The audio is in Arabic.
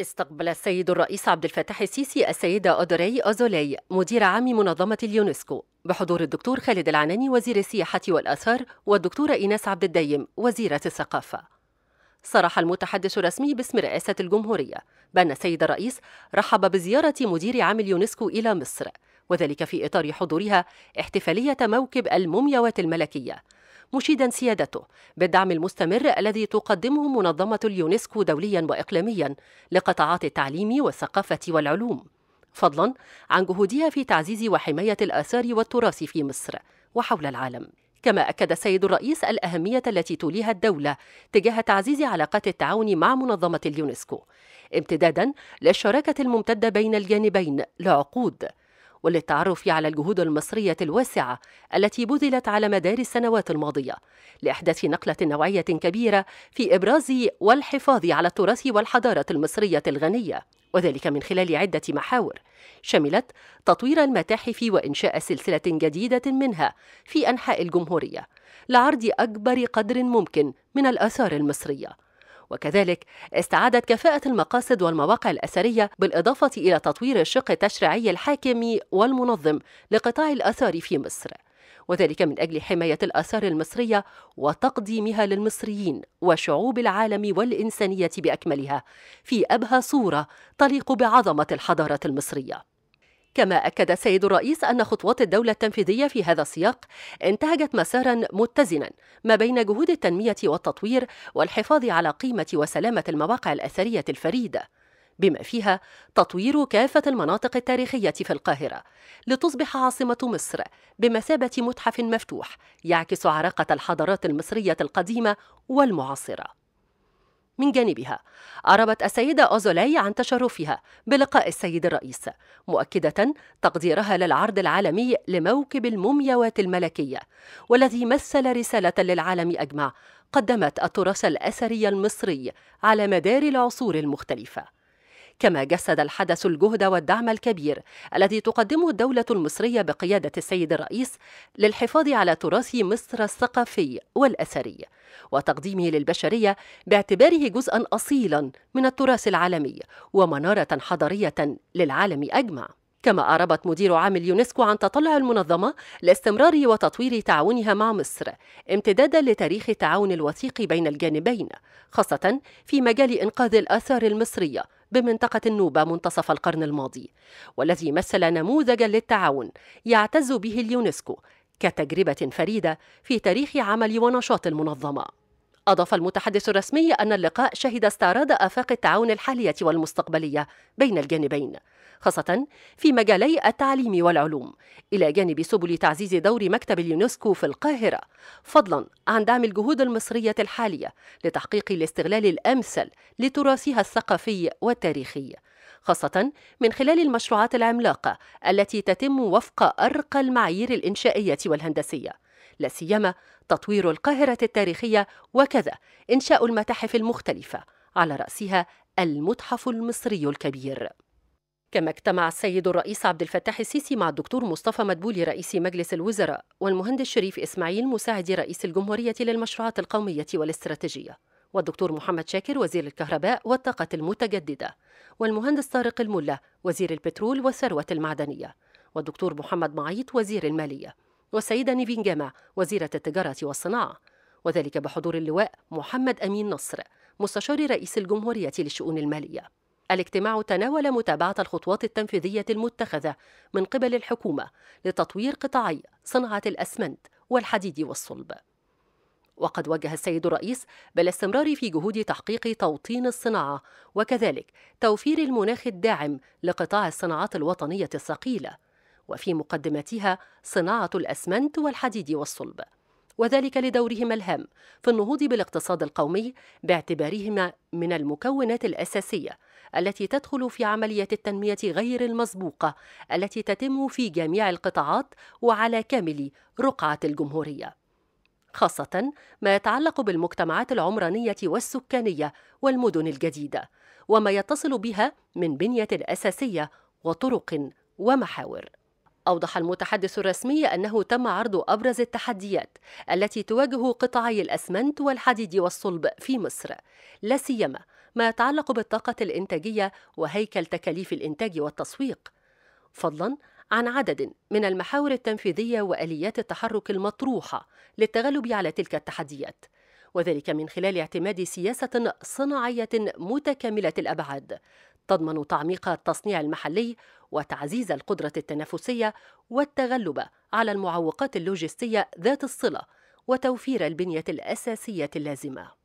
استقبل السيد الرئيس عبد الفتاح السيسي السيدة أدري أزولي مدير عام منظمة اليونسكو بحضور الدكتور خالد العناني وزير السياحة والآثار والدكتورة إيناس عبد الديم وزيرة الثقافة صرح المتحدث الرسمي باسم رئاسة الجمهورية بأن السيد الرئيس رحب بزيارة مدير عام اليونسكو إلى مصر وذلك في إطار حضورها احتفالية موكب المومياوات الملكية مشيدا سيادته بالدعم المستمر الذي تقدمه منظمة اليونسكو دوليا وإقليميا لقطاعات التعليم والثقافة والعلوم فضلا عن جهودها في تعزيز وحماية الآثار والتراث في مصر وحول العالم كما أكد السيد الرئيس الأهمية التي توليها الدولة تجاه تعزيز علاقات التعاون مع منظمة اليونسكو امتدادا للشراكة الممتدة بين الجانبين لعقود وللتعرف على الجهود المصرية الواسعة التي بذلت على مدار السنوات الماضية لإحداث نقلة نوعية كبيرة في إبراز والحفاظ على التراث والحضارة المصرية الغنية وذلك من خلال عدة محاور شملت تطوير المتاحف وإنشاء سلسلة جديدة منها في أنحاء الجمهورية لعرض أكبر قدر ممكن من الآثار المصرية وكذلك استعادت كفاءة المقاصد والمواقع الأثرية بالإضافة إلى تطوير الشق التشريعي الحاكم والمنظم لقطاع الآثار في مصر وذلك من أجل حماية الآثار المصرية وتقديمها للمصريين وشعوب العالم والإنسانية بأكملها في أبهى صورة تليق بعظمة الحضارة المصرية كما أكد السيد الرئيس أن خطوات الدولة التنفيذية في هذا السياق انتهجت مسارا متزنا ما بين جهود التنمية والتطوير والحفاظ على قيمة وسلامة المواقع الأثرية الفريدة بما فيها تطوير كافة المناطق التاريخية في القاهرة لتصبح عاصمة مصر بمثابة متحف مفتوح يعكس عراقة الحضارات المصرية القديمة والمعاصرة من جانبها أعربت السيدة أوزولاي عن تشرفها بلقاء السيد الرئيس مؤكدة تقديرها للعرض العالمي لموكب المومياوات الملكية والذي مثل رسالة للعالم أجمع قدمت التراث الأثري المصري على مدار العصور المختلفة كما جسد الحدث الجهد والدعم الكبير الذي تقدمه الدولة المصرية بقيادة السيد الرئيس للحفاظ على تراث مصر الثقافي والأثري وتقديمه للبشرية باعتباره جزءا أصيلا من التراث العالمي ومنارة حضارية للعالم أجمع كما أعربت مدير عام اليونسكو عن تطلع المنظمة لاستمرار وتطوير تعاونها مع مصر امتدادا لتاريخ التعاون الوثيق بين الجانبين خاصة في مجال إنقاذ الآثار المصرية بمنطقة النوبة منتصف القرن الماضي والذي مثل نموذجا للتعاون يعتز به اليونسكو كتجربة فريدة في تاريخ عمل ونشاط المنظمة أضاف المتحدث الرسمي أن اللقاء شهد استعراض آفاق التعاون الحالية والمستقبلية بين الجانبين خاصة في مجالي التعليم والعلوم إلى جانب سبل تعزيز دور مكتب اليونسكو في القاهرة فضلا عن دعم الجهود المصرية الحالية لتحقيق الاستغلال الأمثل لتراثها الثقافي والتاريخي خاصة من خلال المشروعات العملاقة التي تتم وفق أرقى المعايير الإنشائية والهندسية لا سيما تطوير القاهرة التاريخية وكذا إنشاء المتاحف المختلفة على رأسها المتحف المصري الكبير كما اجتمع السيد الرئيس عبد الفتاح السيسي مع الدكتور مصطفى مدبولي رئيس مجلس الوزراء والمهندس شريف إسماعيل مساعد رئيس الجمهورية للمشروعات القومية والاستراتيجية والدكتور محمد شاكر وزير الكهرباء والطاقة المتجددة والمهندس طارق الملا وزير البترول والثروة المعدنية والدكتور محمد معيط وزير المالية والسيدة نيفين جامع وزيرة التجارة والصناعة وذلك بحضور اللواء محمد أمين نصر مستشار رئيس الجمهورية للشؤون المالية الاجتماع تناول متابعة الخطوات التنفيذية المتخذة من قبل الحكومة لتطوير قطاعي صناعة الأسمنت والحديد والصلب. وقد وجه السيد الرئيس بالاستمرار في جهود تحقيق توطين الصناعة وكذلك توفير المناخ الداعم لقطاع الصناعات الوطنية الثقيلة وفي مقدمتها صناعة الأسمنت والحديد والصلب وذلك لدورهما الهام في النهوض بالاقتصاد القومي باعتبارهما من المكونات الأساسية التي تدخل في عملية التنمية غير المسبوقة التي تتم في جميع القطاعات وعلى كامل رقعة الجمهورية خاصة ما يتعلق بالمجتمعات العمرانية والسكانية والمدن الجديدة وما يتصل بها من بنية أساسية وطرق ومحاور أوضح المتحدث الرسمي أنه تم عرض أبرز التحديات التي تواجه قطاعي الأسمنت والحديد والصلب في مصر لا سيما ما يتعلق بالطاقة الإنتاجية وهيكل تكاليف الإنتاج والتسويق، فضلاً عن عدد من المحاور التنفيذية وآليات التحرك المطروحة للتغلب على تلك التحديات، وذلك من خلال اعتماد سياسة صناعية متكاملة الأبعاد تضمن تعميق التصنيع المحلي وتعزيز القدرة التنافسية والتغلب على المعوقات اللوجستية ذات الصلة وتوفير البنية الأساسية اللازمة.